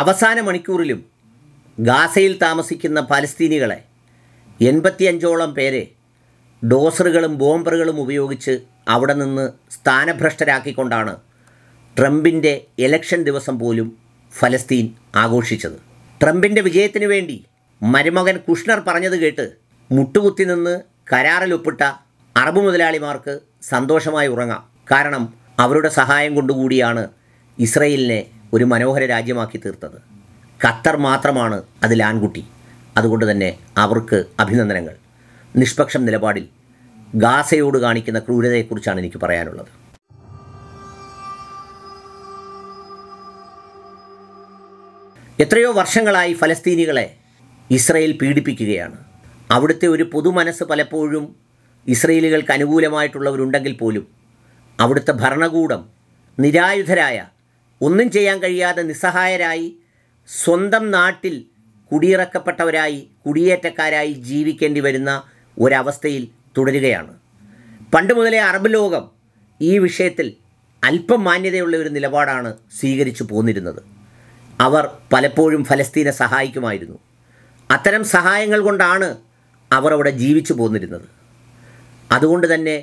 അവസാന മണിക്കൂറിലും ഗാസയിൽ താമസിക്കുന്ന പാലസ്തീനികളെ എൺപത്തിയഞ്ചോളം പേരെ ഡോസറുകളും ബോംബറുകളും ഉപയോഗിച്ച് അവിടെ നിന്ന് സ്ഥാനഭ്രഷ്ടരാക്കിക്കൊണ്ടാണ് ട്രംപിൻ്റെ ഇലക്ഷൻ ദിവസം പോലും ഫലസ്തീൻ ആഘോഷിച്ചത് ട്രംപിൻ്റെ വിജയത്തിനു വേണ്ടി മരുമകൻ കുഷ്ണർ പറഞ്ഞത് കേട്ട് മുട്ടുകുത്തി നിന്ന് കരാറിലൊപ്പിട്ട അറബ് മുതലാളിമാർക്ക് സന്തോഷമായി ഉറങ്ങാം കാരണം അവരുടെ സഹായം കൊണ്ടുകൂടിയാണ് ഇസ്രയേലിനെ ഒരു മനോഹര രാജ്യമാക്കി തീർത്തത് ഖത്തർ മാത്രമാണ് അതിൽ ആൺകുട്ടി അതുകൊണ്ട് തന്നെ അവർക്ക് അഭിനന്ദനങ്ങൾ നിഷ്പക്ഷം നിലപാടിൽ ഗാസയോട് കാണിക്കുന്ന ക്രൂരതയെക്കുറിച്ചാണ് എനിക്ക് പറയാനുള്ളത് എത്രയോ വർഷങ്ങളായി ഫലസ്തീനികളെ ഇസ്രയേൽ പീഡിപ്പിക്കുകയാണ് അവിടുത്തെ ഒരു പൊതുമനസ് പലപ്പോഴും ഇസ്രയേലുകൾക്ക് അനുകൂലമായിട്ടുള്ളവരുണ്ടെങ്കിൽ പോലും അവിടുത്തെ ഭരണകൂടം നിരായുധരായ ഒന്നും ചെയ്യാൻ കഴിയാതെ നിസ്സഹായരായി സ്വന്തം നാട്ടിൽ കുടിയിറക്കപ്പെട്ടവരായി കുടിയേറ്റക്കാരായി ജീവിക്കേണ്ടി വരുന്ന ഒരവസ്ഥയിൽ തുടരുകയാണ് പണ്ട് മുതലേ അറബ് ലോകം ഈ വിഷയത്തിൽ അല്പം മാന്യതയുള്ള ഒരു നിലപാടാണ് സ്വീകരിച്ചു പോന്നിരുന്നത് അവർ പലപ്പോഴും ഫലസ്തീനെ സഹായിക്കുമായിരുന്നു അത്തരം സഹായങ്ങൾ കൊണ്ടാണ് അവർ അവിടെ ജീവിച്ചു പോന്നിരുന്നത് അതുകൊണ്ട് തന്നെ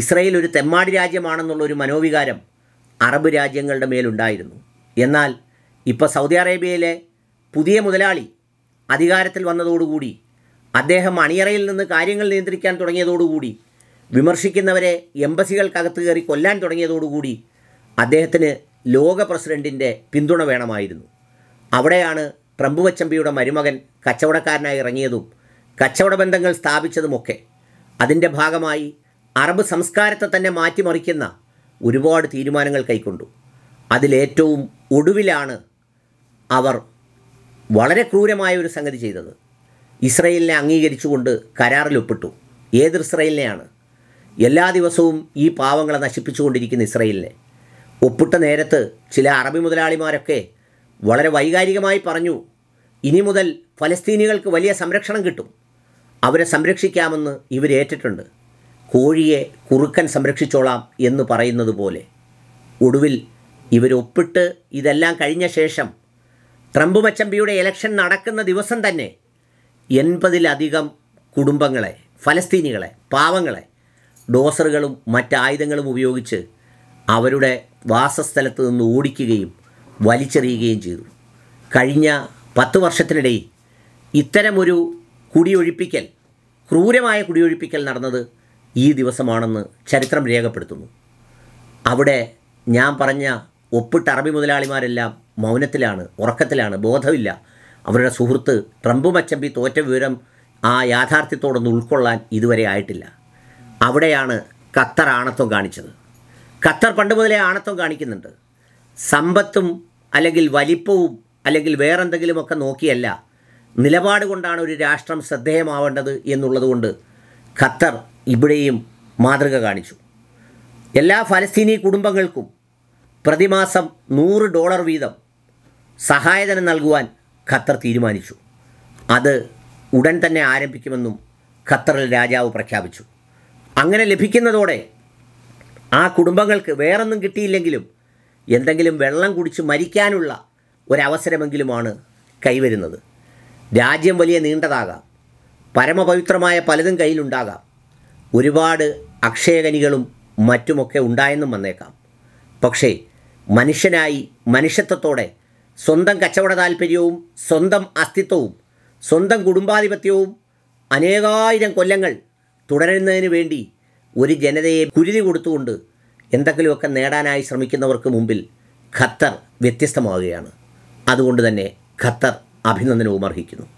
ഇസ്രയേൽ ഒരു തെമ്മാടി രാജ്യമാണെന്നുള്ള ഒരു മനോവികാരം അറബ് രാജ്യങ്ങളുടെ മേലുണ്ടായിരുന്നു എന്നാൽ ഇപ്പോൾ സൗദി അറേബ്യയിലെ പുതിയ മുതലാളി അധികാരത്തിൽ വന്നതോടുകൂടി അദ്ദേഹം അണിയറയിൽ നിന്ന് കാര്യങ്ങൾ നിയന്ത്രിക്കാൻ തുടങ്ങിയതോടുകൂടി വിമർശിക്കുന്നവരെ എംബസികൾക്കകത്ത് കയറി കൊല്ലാൻ തുടങ്ങിയതോടുകൂടി അദ്ദേഹത്തിന് ലോക പ്രസിഡൻറ്റിൻ്റെ പിന്തുണ വേണമായിരുന്നു അവിടെയാണ് ട്രംപ് വച്ചമ്പിയുടെ മരുമകൻ കച്ചവടക്കാരനായി ഇറങ്ങിയതും കച്ചവട ബന്ധങ്ങൾ സ്ഥാപിച്ചതുമൊക്കെ അതിൻ്റെ ഭാഗമായി അറബ് സംസ്കാരത്തെ തന്നെ മാറ്റിമറിക്കുന്ന ഒരുപാട് തീരുമാനങ്ങൾ കൈക്കൊണ്ടു അതിലേറ്റവും ഒടുവിലാണ് അവർ വളരെ ക്രൂരമായ ഒരു സംഗതി ചെയ്തത് ഇസ്രയേലിനെ അംഗീകരിച്ചുകൊണ്ട് കരാറിൽ ഒപ്പിട്ടു ഏത് ഇസ്രയേലിനെയാണ് എല്ലാ ദിവസവും ഈ പാവങ്ങളെ നശിപ്പിച്ചുകൊണ്ടിരിക്കുന്ന ഇസ്രയേലിനെ ഒപ്പിട്ട നേരത്ത് ചില അറബി മുതലാളിമാരൊക്കെ വളരെ വൈകാരികമായി പറഞ്ഞു ഇനി മുതൽ ഫലസ്തീനികൾക്ക് വലിയ സംരക്ഷണം കിട്ടും അവരെ സംരക്ഷിക്കാമെന്ന് ഇവരേറ്റിട്ടുണ്ട് കോഴിയെ കുറുക്കൻ സംരക്ഷിച്ചോളാം എന്ന് പറയുന്നത് പോലെ ഒടുവിൽ ഇവരൊപ്പിട്ട് ഇതെല്ലാം കഴിഞ്ഞ ശേഷം ട്രംപ് മച്ചമ്പിയുടെ ഇലക്ഷൻ നടക്കുന്ന ദിവസം തന്നെ എൺപതിലധികം കുടുംബങ്ങളെ ഫലസ്തീനികളെ പാവങ്ങളെ ഡോസറുകളും മറ്റായുധങ്ങളും ഉപയോഗിച്ച് അവരുടെ വാസസ്ഥലത്ത് നിന്ന് ഓടിക്കുകയും വലിച്ചെറിയുകയും ചെയ്തു കഴിഞ്ഞ പത്ത് വർഷത്തിനിടയിൽ ഇത്തരമൊരു കുടിയൊഴിപ്പിക്കൽ ക്രൂരമായ കുടിയൊഴിപ്പിക്കൽ നടന്നത് ഈ ദിവസമാണെന്ന് ചരിത്രം രേഖപ്പെടുത്തുന്നു അവിടെ ഞാൻ പറഞ്ഞ ഒപ്പിട്ട അറബി മുതലാളിമാരെല്ലാം മൗനത്തിലാണ് ഉറക്കത്തിലാണ് ബോധമില്ല അവരുടെ സുഹൃത്ത് ട്രംപ് മച്ചമ്പി തോറ്റ വിവരം ആ യാഥാർത്ഥ്യത്തോടൊന്ന് ഉൾക്കൊള്ളാൻ ഇതുവരെ ആയിട്ടില്ല അവിടെയാണ് ഖത്തർ ആണത്വം കാണിച്ചത് ഖത്തർ പണ്ട് മുതലേ ആണത്വം കാണിക്കുന്നുണ്ട് സമ്പത്തും അല്ലെങ്കിൽ വലിപ്പവും അല്ലെങ്കിൽ വേറെന്തെങ്കിലുമൊക്കെ നോക്കിയല്ല നിലപാട് കൊണ്ടാണ് ഒരു രാഷ്ട്രം ശ്രദ്ധേയമാവേണ്ടത് എന്നുള്ളതുകൊണ്ട് ഖത്തർ ഇവിടെയും മാതൃക കാണിച്ചു എല്ലാ ഫലസ്തീനി കുടുംബങ്ങൾക്കും പ്രതിമാസം നൂറ് ഡോളർ വീതം സഹായധനം നൽകുവാൻ ഖത്തർ തീരുമാനിച്ചു അത് ഉടൻ തന്നെ ആരംഭിക്കുമെന്നും ഖത്തറിൽ രാജാവ് പ്രഖ്യാപിച്ചു അങ്ങനെ ലഭിക്കുന്നതോടെ ആ കുടുംബങ്ങൾക്ക് വേറൊന്നും കിട്ടിയില്ലെങ്കിലും എന്തെങ്കിലും വെള്ളം കുടിച്ച് മരിക്കാനുള്ള ഒരവസരമെങ്കിലുമാണ് കൈവരുന്നത് രാജ്യം വലിയ നീണ്ടതാകാം പരമപവിത്രമായ പലതും കയ്യിലുണ്ടാകാം ഒരുപാട് അക്ഷയകനികളും മറ്റുമൊക്കെ ഉണ്ടായെന്നും വന്നേക്കാം പക്ഷേ മനുഷ്യനായി മനുഷ്യത്വത്തോടെ സ്വന്തം കച്ചവട താല്പര്യവും സ്വന്തം അസ്തിത്വവും സ്വന്തം കുടുംബാധിപത്യവും അനേകായിരം കൊല്ലങ്ങൾ തുടരുന്നതിന് വേണ്ടി ഒരു ജനതയെ കുരുതി കൊടുത്തുകൊണ്ട് എന്തെങ്കിലുമൊക്കെ നേടാനായി ശ്രമിക്കുന്നവർക്ക് മുമ്പിൽ ഖത്തർ വ്യത്യസ്തമാവുകയാണ് അതുകൊണ്ട് തന്നെ ഖത്തർ അഭിനന്ദനവും അർഹിക്കുന്നു